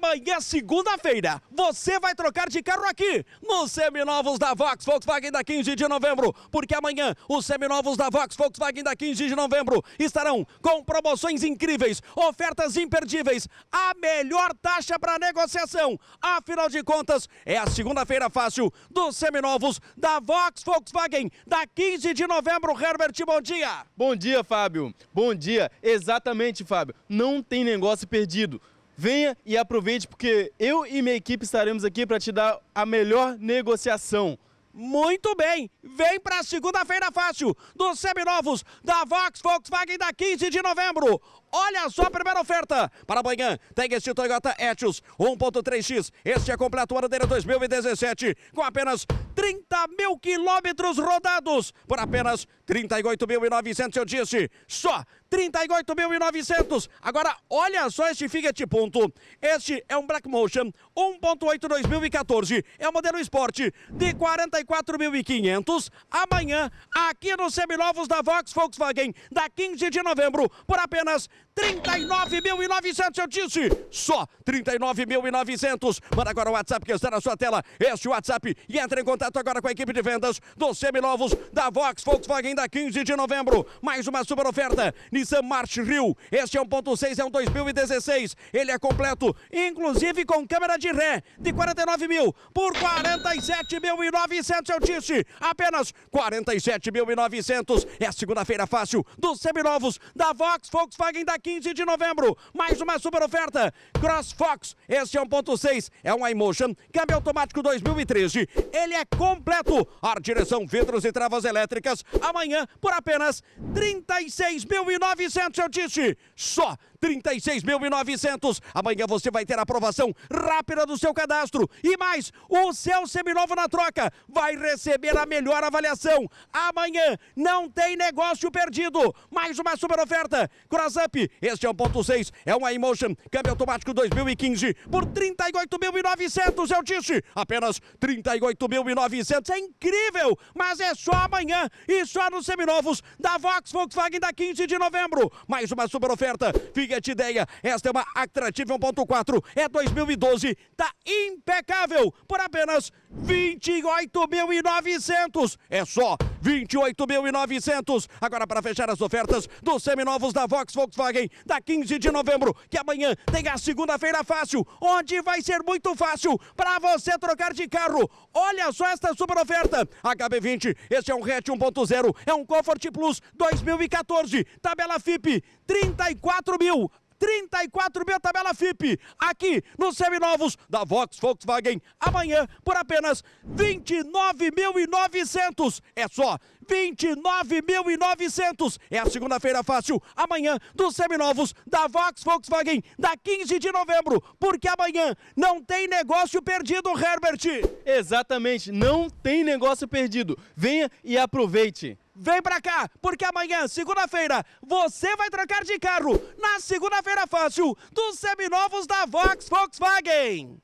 amanhã, segunda-feira, você vai trocar de carro aqui nos seminovos da Vox Volkswagen da 15 de novembro, porque amanhã os seminovos da Vox Volkswagen da 15 de novembro estarão com promoções incríveis, ofertas imperdíveis, a melhor taxa para negociação. Afinal de contas, é a segunda-feira fácil dos seminovos da Vox Volkswagen da 15 de novembro. Herbert, bom dia. Bom dia, Fábio. Bom dia. Exatamente, Fábio. Não tem negócio perdido venha e aproveite, porque eu e minha equipe estaremos aqui para te dar a melhor negociação. Muito bem, vem para a segunda-feira fácil dos seminovos da Vox Volkswagen da 15 de novembro. Olha só a primeira oferta para amanhã. Tem este Toyota Etios 1.3x. Este é completo ano dele 2017 com apenas 30 mil quilômetros rodados por apenas 38.900, eu disse, só 38.900. Agora, olha só este Fiat Punto. Este é um Black Motion 1.8 2014. É o modelo Sport de 44.500. Amanhã, aqui nos seminovos da Vox Volkswagen, da 15 de novembro, por apenas 39.900, eu disse, só 39.900. Manda agora o WhatsApp que está na sua tela. Este WhatsApp e entre em contato contato agora com a equipe de vendas dos seminovos da Vox Volkswagen da 15 de novembro. Mais uma super oferta. Nissan March Rio. Este é 1.6, é um 2016. Ele é completo, inclusive com câmera de ré de 49 mil por 47.900. Eu disse apenas 47.900. É segunda-feira fácil dos seminovos da Vox Volkswagen da 15 de novembro. Mais uma super oferta. Cross Fox. Este é 1.6, é um iMotion, câmbio automático 2013. Ele é completo. Ar direção, vidros e travas elétricas. Amanhã por apenas 36.900, eu disse. Só 36.900. Amanhã você vai ter a aprovação rápida do seu cadastro. E mais, o seu seminovo na troca vai receber a melhor avaliação. Amanhã não tem negócio perdido. Mais uma super oferta. Cross Up, este é 1.6, é um iMotion, câmbio automático 2015 por 38.900. Eu disse, apenas 38.900. É incrível, mas é só amanhã e só nos seminovos da Vox Volkswagen da 15 de novembro. Mais uma super oferta. Fique Fiat Ideia. Esta é uma atrativa 1.4, é 2012, tá impecável por apenas 28.900. É só 28.900. Agora para fechar as ofertas dos seminovos da Vox Volkswagen, da 15 de novembro, que amanhã tem a segunda-feira fácil, onde vai ser muito fácil para você trocar de carro. Olha só esta super oferta. HB20, este é um hatch 1.0, é um Comfort Plus 2014, tabela FIP, 34 mil. 34 mil tabela FIP, aqui nos seminovos da Vox Volkswagen, amanhã por apenas 29.900. É só 29.900. É a segunda-feira fácil, amanhã dos seminovos da Vox Volkswagen, da 15 de novembro, porque amanhã não tem negócio perdido, Herbert. Exatamente, não tem negócio perdido. Venha e aproveite. Vem pra cá, porque amanhã, segunda-feira, você vai trocar de carro na segunda-feira fácil dos seminovos da Vox Volkswagen.